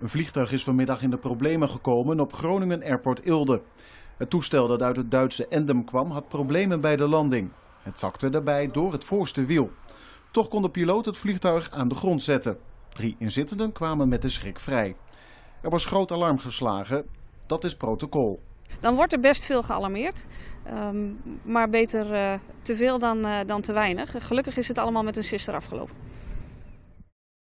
Een vliegtuig is vanmiddag in de problemen gekomen op Groningen Airport Ilde. Het toestel dat uit het Duitse Endem kwam had problemen bij de landing. Het zakte daarbij door het voorste wiel. Toch kon de piloot het vliegtuig aan de grond zetten. Drie inzittenden kwamen met de schrik vrij. Er was groot alarm geslagen. Dat is protocol. Dan wordt er best veel gealarmeerd. Ehm, maar beter eh, te veel dan, eh, dan te weinig. Gelukkig is het allemaal met een sister afgelopen.